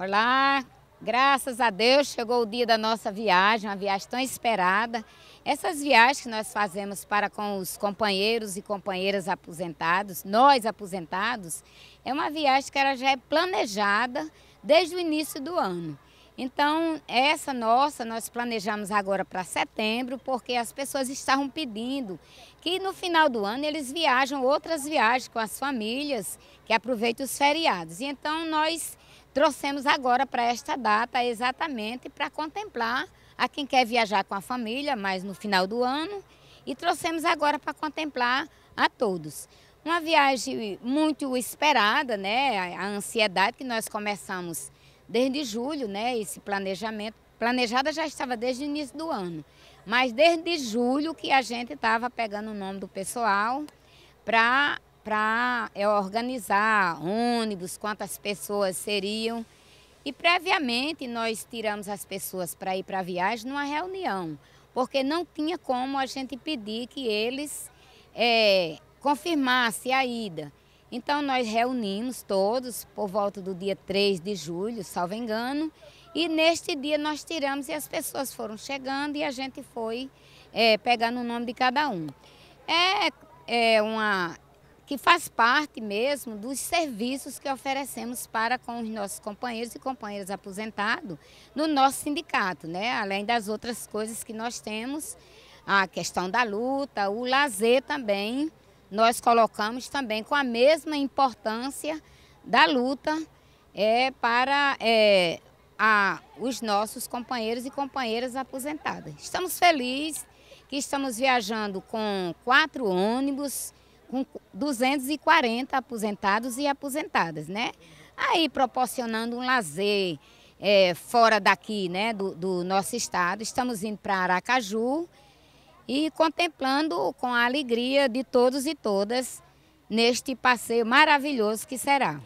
Olá, graças a Deus chegou o dia da nossa viagem, uma viagem tão esperada. Essas viagens que nós fazemos para com os companheiros e companheiras aposentados, nós aposentados, é uma viagem que ela já é planejada desde o início do ano. Então, essa nossa nós planejamos agora para setembro, porque as pessoas estavam pedindo que no final do ano eles viajam outras viagens com as famílias, que aproveitem os feriados. E então nós trouxemos agora para esta data exatamente para contemplar a quem quer viajar com a família, mas no final do ano, e trouxemos agora para contemplar a todos. Uma viagem muito esperada, né? A ansiedade que nós começamos desde julho, né? Esse planejamento planejada já estava desde o início do ano, mas desde julho que a gente estava pegando o nome do pessoal para para é, organizar ônibus, quantas pessoas seriam. E previamente nós tiramos as pessoas para ir para a viagem numa reunião, porque não tinha como a gente pedir que eles é, confirmassem a ida. Então nós reunimos todos por volta do dia 3 de julho, salvo engano, e neste dia nós tiramos e as pessoas foram chegando e a gente foi é, pegando o nome de cada um. É, é uma que faz parte mesmo dos serviços que oferecemos para com os nossos companheiros e companheiras aposentados no nosso sindicato, né? além das outras coisas que nós temos, a questão da luta, o lazer também, nós colocamos também com a mesma importância da luta é, para é, a, os nossos companheiros e companheiras aposentadas. Estamos felizes que estamos viajando com quatro ônibus, com 240 aposentados e aposentadas, né? Aí proporcionando um lazer é, fora daqui, né, do, do nosso estado. Estamos indo para Aracaju e contemplando com a alegria de todos e todas neste passeio maravilhoso que será.